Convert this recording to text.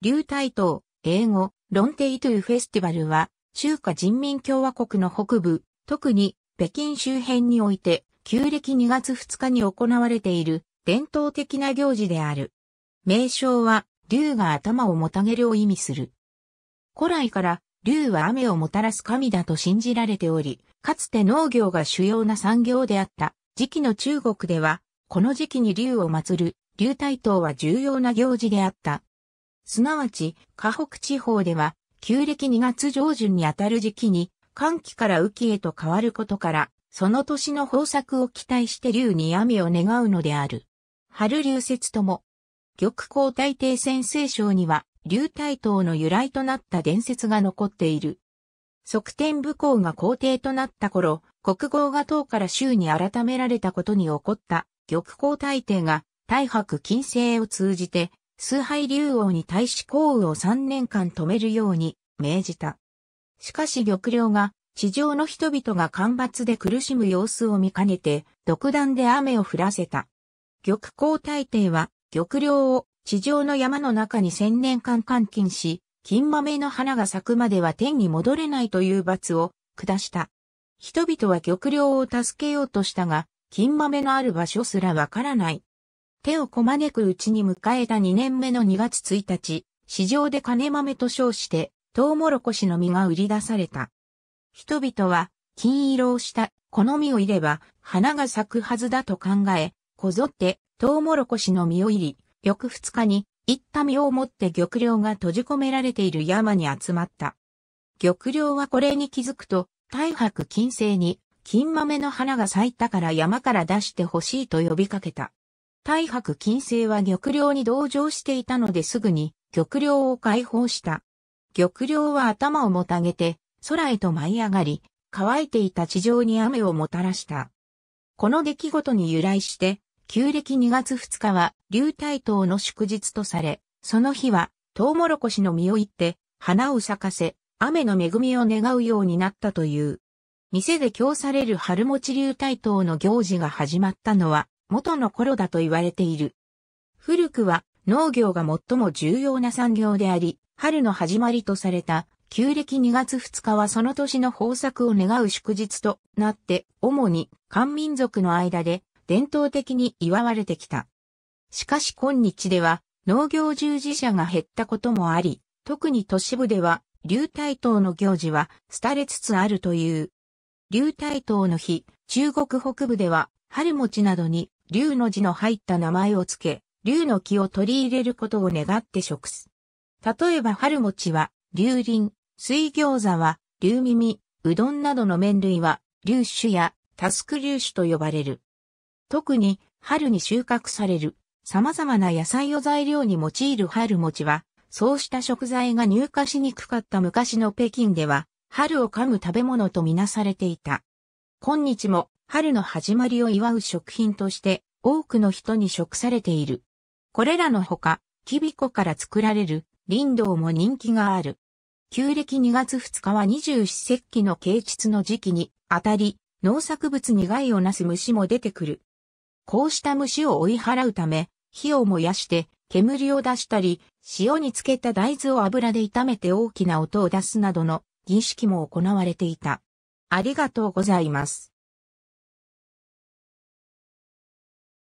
流体島、英語、ロンテイトゥフェスティバルは、中華人民共和国の北部、特に北京周辺において、旧暦2月2日に行われている伝統的な行事である。名称は、竜が頭をもたげるを意味する。古来から、竜は雨をもたらす神だと信じられており、かつて農業が主要な産業であった時期の中国では、この時期に竜を祀る、竜台頭は重要な行事であった。すなわち、河北地方では、旧暦2月上旬にあたる時期に、寒気から雨季へと変わることから、その年の豊作を期待して竜に雨を願うのである。春流節とも、玉光大帝先生章には、竜大刀の由来となった伝説が残っている。側天武功が皇帝となった頃、国号が唐から州に改められたことに起こった玉皇大帝が、大白近世を通じて、崇拝竜王に対し降雨を3年間止めるように命じた。しかし玉梁が地上の人々が干ばつで苦しむ様子を見かねて独断で雨を降らせた。玉皇大帝は玉梁を地上の山の中に千年間監禁し、金豆の花が咲くまでは天に戻れないという罰を下した。人々は玉梁を助けようとしたが、金豆のある場所すらわからない。手をこまねくうちに迎えた2年目の2月1日、市場で金豆と称して、トウモロコシの実が売り出された。人々は、金色をした、この実をいれば、花が咲くはずだと考え、こぞって、トウモロコシの実を入り、翌2日に、行った実を持って玉領が閉じ込められている山に集まった。玉領はこれに気づくと、大白金星に、金豆の花が咲いたから山から出してほしいと呼びかけた。大白金星は玉領に同情していたのですぐに玉領を解放した。玉領は頭をもたげて空へと舞い上がり、乾いていた地上に雨をもたらした。この出来事に由来して、旧暦2月2日は流体島の祝日とされ、その日はトウモロコシの実をいって、花を咲かせ、雨の恵みを願うようになったという。店で供される春餅流体島の行事が始まったのは、元の頃だと言われている。古くは農業が最も重要な産業であり、春の始まりとされた旧暦2月2日はその年の豊作を願う祝日となって、主に漢民族の間で伝統的に祝われてきた。しかし今日では農業従事者が減ったこともあり、特に都市部では流体等の行事は廃れつつあるという。流体等の日、中国北部では春餅などに龍の字の入った名前を付け、龍の木を取り入れることを願って食す。例えば春餅は、龍鱗、水餃子は、龍耳、うどんなどの麺類は、龍種や、タスク龍種と呼ばれる。特に、春に収穫される、様々な野菜を材料に用いる春餅は、そうした食材が入荷しにくかった昔の北京では、春を噛む食べ物とみなされていた。今日も春の始まりを祝う食品として多くの人に食されている。これらのほか、キビコから作られる林道も人気がある。旧暦2月2日は二十四節気の啓蟄の時期にあたり、農作物に害をなす虫も出てくる。こうした虫を追い払うため、火を燃やして煙を出したり、塩につけた大豆を油で炒めて大きな音を出すなどの儀式も行われていた。ありがとうございます。